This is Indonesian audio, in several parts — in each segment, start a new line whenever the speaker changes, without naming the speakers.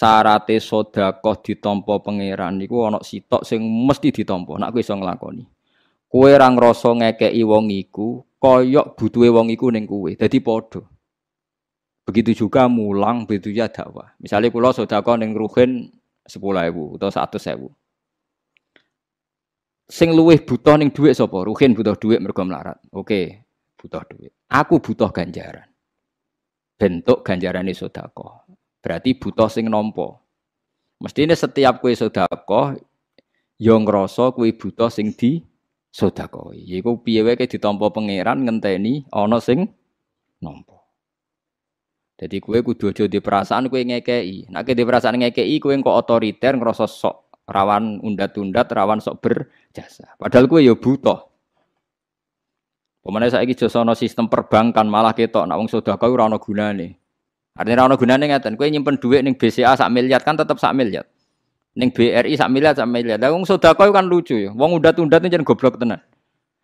syarate sedekah ditampa pangeran niku ana sitok sing mesti ditampa nek iso nglakoni. Kowe ora ngrasa ngekeki wong iku kaya butuhe wong iku ning kowe. Dadi padha. Begitu juga mulang begitu ya dakwah. Misale kula sedekah ning ruhin 10.000 utawa 100.000. Sing luwih butuh ning dhuwit sapa? Ruhin butuh dhuwit mergo melarat. Oke, butuh dhuwit. Aku butuh ganjaran. Bentuk ganjarane sedekah. berarti butuh sing nampa. Mestine setiap kowe sedekah ya ngrasa kowe butuh sing di sedekahi. Iku piye wae ditampa pangeran ngenteni ana sing nampa. Jadi kowe kudu aja di perasaan kowe ngekeki. Nek diperasaan perasaan ngekeki kowe kok otoriter ngrasa sok rawan undat-undat, rawan sok berjasa. Padahal kowe ya butuh. Pemane saiki jasa ana sistem perbankan malah ketok nek wong sedekah ora ana gunane. Artinya orang guna gunane ngaten, kue nyimpen duit ning BCA sak miliar kan tetap sak miliar. Ning BRI sak miliar sak miliar. Lah wong kan lucu ya. Wong tunda tuh jangan goblok tenan.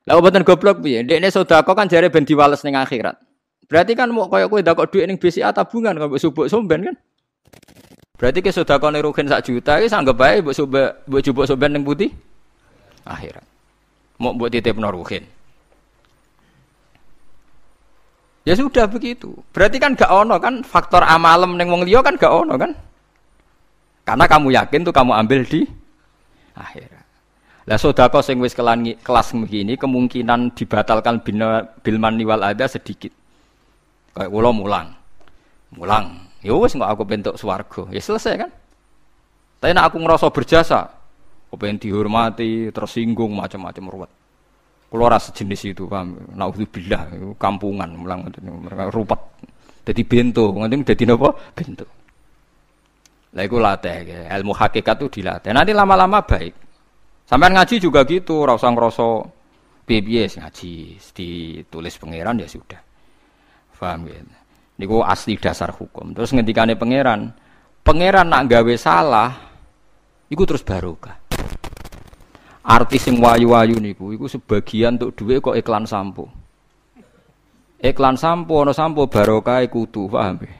Lah mboten goblok piye? Ndekne sodako kan jare ben diwales ning akhirat. Berarti kan mau koyo kue dakok duit neng BCA tabungan kok subuk somben kan. Berarti ke sodako ning rugen sak juta iki sanggup bae buat subuk buat jupuk somben neng putih akhirat. Mau buat titip rugen. Ya sudah begitu. Berarti kan gak ono kan faktor amalem neng wong liya kan gak ono kan? Karena kamu yakin tuh kamu ambil di akhirat. Lah sudah sing wis kelas begini kemungkinan dibatalkan bina, bilman wal ada sedikit. Kayak ulo mulang. Mulang. Ya wis nggak aku bentuk swargo, Ya selesai kan? Tapi nak aku ngerasa berjasa, aku pengen dihormati, tersinggung macam-macam ruwet. Kalau ras sejenis itu paham. Nauzubillah kampungan mulang mereka rupat. Jadi bento, nanti jadi apa? Bento. Lah iku latih ya. ilmu hakikat itu dilatih. Nanti lama-lama baik. Sampai ngaji juga gitu, ora usah ngrasa piye ngaji ditulis pangeran ya sudah. Paham ya? Niku asli dasar hukum. Terus ngendikane pangeran, pangeran nak gawe salah iku terus barokah artis yang wayu-wayu niku iku sebagian untuk duit kok iklan sampo. Iklan sampo ana sampo barokah kudu paham ya.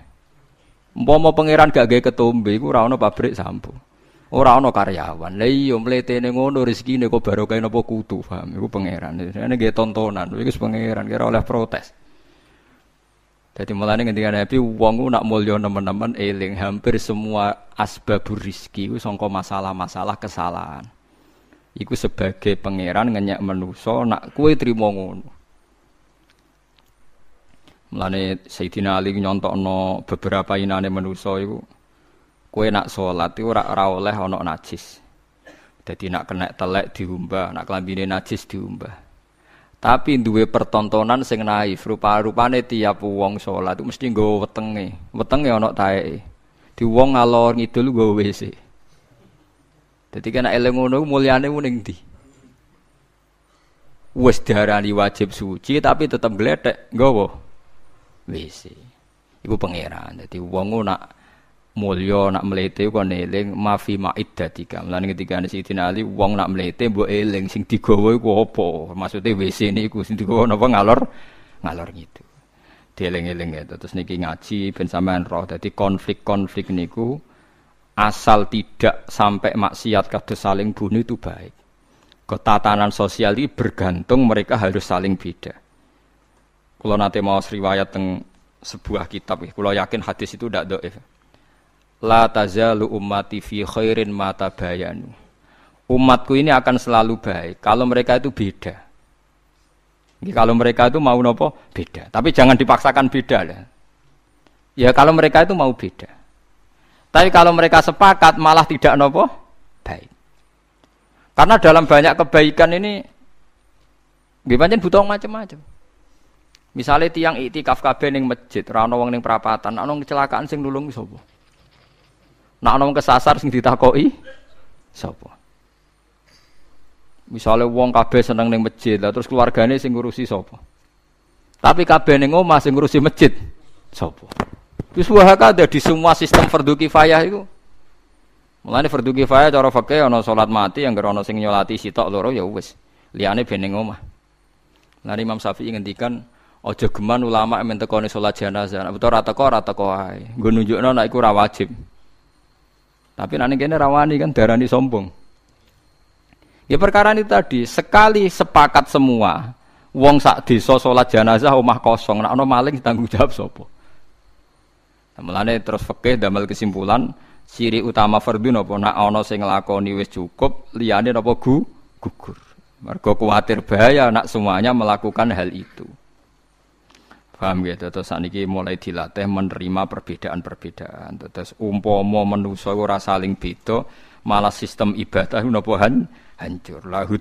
mau pangeran gak gawe ketombe iku ora ana pabrik sampo. Ora ana karyawan. Lah iya mletene ngono nih, kok barokah nopo kutu paham ya? iku pangeran. Ini gak tontonan iku pangeran kira oleh protes. Jadi nih ketika Nabi uangku nak mulya nemen-nemen eling hampir semua asbabur rizki itu songko masalah-masalah kesalahan iku sebagai pangeran ngenyak menuso nak kue trimo ngono Mulane Sayyidina Ali nyontokno beberapa inane menuso iku kue nak sholat itu ora ora oleh ana najis. Jadi nak kena telek diumbah, nak kelambine najis diumbah. Tapi duwe pertontonan sing naif, rupa-rupane tiap wong sholat itu mesti nggawa wetenge. Wetenge ana taeke. Di wong ngalor ngidul nggawa WC. Jadi kena eleng ngono mulyane ku ning ndi? Wis diarani wajib suci tapi tetap gledek nggawa WC. Iku pangeran. jadi wong nak mulya nak mlete kon eling mafi maiddatika. Mulane ketika Sidina Ali wong nak mlete mbok eling sing digawa iku apa? Maksude WC niku sing digawa napa ngalor ngalor gitu. Dieling-eling gitu. Terus niki ngaji ben sampean roh. jadi konflik-konflik niku asal tidak sampai maksiat kados saling bunuh itu baik. Ketatanan sosial ini bergantung mereka harus saling beda. Kalau nanti mau riwayat teng sebuah kitab, kalau yakin hadis itu tidak doif. La tazalu ummati fi khairin mata bayanu. Umatku ini akan selalu baik kalau mereka itu beda. Kalau mereka itu mau nopo beda, tapi jangan dipaksakan beda lah. Ya kalau mereka itu mau beda. Tapi kalau mereka sepakat malah tidak nopo baik. Karena dalam banyak kebaikan ini gimana butuh macam-macam. Misalnya tiang itikaf kabeh ning masjid, ra ono wong ning perapatan, ono kecelakaan sing nulung sapa? Nak ono kesasar sing ditakoki sapa? Misalnya wong kabeh seneng ning masjid, lah terus keluargane sing ngurusi sapa? Tapi kabeh ning omah sing ngurusi masjid sapa? Terus Yuswa ada di semua sistem fardu kifayah itu. Mulane fardu kifayah cara fakih ana salat mati yang ana sing nyolati sitok loro ya wis. Liyane bening ning omah. Lan Imam Syafi'i ngendikan aja geman ulama men kau salat jenazah. Nek ora teko ora teko ae. Nggo nunjukno nek iku ora wajib. Tapi nanti kene rawani kan darani sombong. Ya perkara ini tadi sekali sepakat semua, wong sak desa salat jenazah omah kosong, nek ana maling tanggung jawab sapa? Mulane terus fikih damel kesimpulan ciri utama fardhu napa nek ana sing nglakoni wis cukup liyane napa gu gugur. Mergo kuwatir bahaya nak semuanya melakukan hal itu. Paham ya, terus saniki mulai dilatih menerima perbedaan-perbedaan. Terus umpama manusa ora saling beda, malah sistem ibadah napa han hancur. Lahud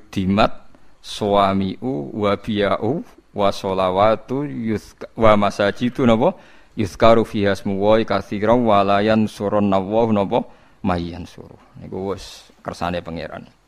suami u wa biyau wa sholawatu yuzka, wa masajidu napa yuskaru fiha smuwa katsiran walayan surun nawahu napa mayan suruh niku wis kersane pangeran